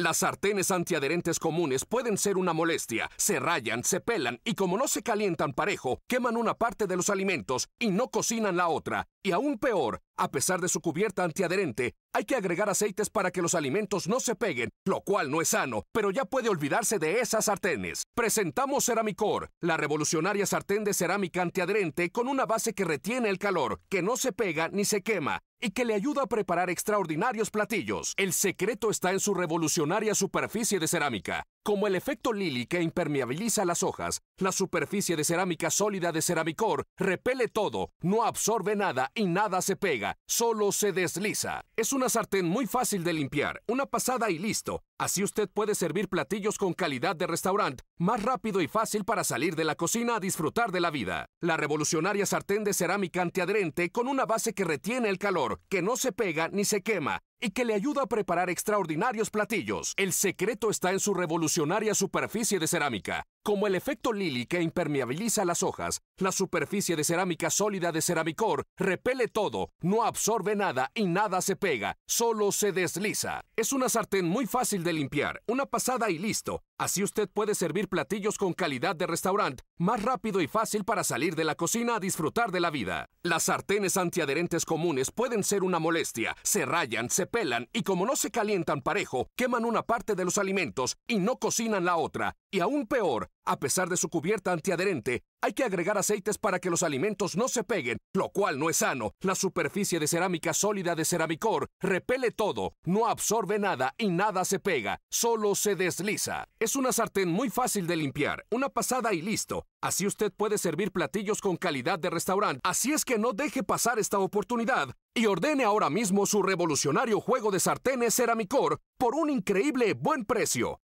Las sartenes antiadherentes comunes pueden ser una molestia, se rayan, se pelan y como no se calientan parejo, queman una parte de los alimentos y no cocinan la otra. Y aún peor, a pesar de su cubierta antiadherente, hay que agregar aceites para que los alimentos no se peguen, lo cual no es sano, pero ya puede olvidarse de esas sartenes. Presentamos Ceramicor, la revolucionaria sartén de cerámica antiadherente con una base que retiene el calor, que no se pega ni se quema, y que le ayuda a preparar extraordinarios platillos. El secreto está en su revolucionaria superficie de cerámica, como el efecto Lily que impermeabiliza las hojas, la superficie de cerámica sólida de Ceramicor repele todo, no absorbe nada y nada se pega, solo se desliza. Es una sartén muy fácil de limpiar, una pasada y listo. Así usted puede servir platillos con calidad de restaurante, más rápido y fácil para salir de la cocina a disfrutar de la vida. La revolucionaria sartén de cerámica antiadherente con una base que retiene el calor, que no se pega ni se quema, y que le ayuda a preparar extraordinarios platillos. El secreto está en su revolucionaria superficie de cerámica, como el efecto lili que impermeabiliza las hojas, la superficie de cerámica sólida de Ceramicor repele todo, no absorbe nada y nada se pega, solo se desliza. Es una sartén muy fácil de limpiar, una pasada y listo. Así usted puede servir platillos con calidad de restaurante, más rápido y fácil para salir de la cocina a disfrutar de la vida. Las sartenes antiadherentes comunes pueden ser una molestia, se rayan, se pelan y como no se calientan parejo, queman una parte de los alimentos y no cocinan la otra. Y aún peor, a pesar de su cubierta antiadherente, hay que agregar aceites para que los alimentos no se peguen, lo cual no es sano. La superficie de cerámica sólida de Ceramicor repele todo, no absorbe nada y nada se pega, solo se desliza. Es una sartén muy fácil de limpiar, una pasada y listo. Así usted puede servir platillos con calidad de restaurante, así es que no deje pasar esta oportunidad y ordene ahora mismo su revolucionario juego de sartenes Ceramicor por un increíble buen precio.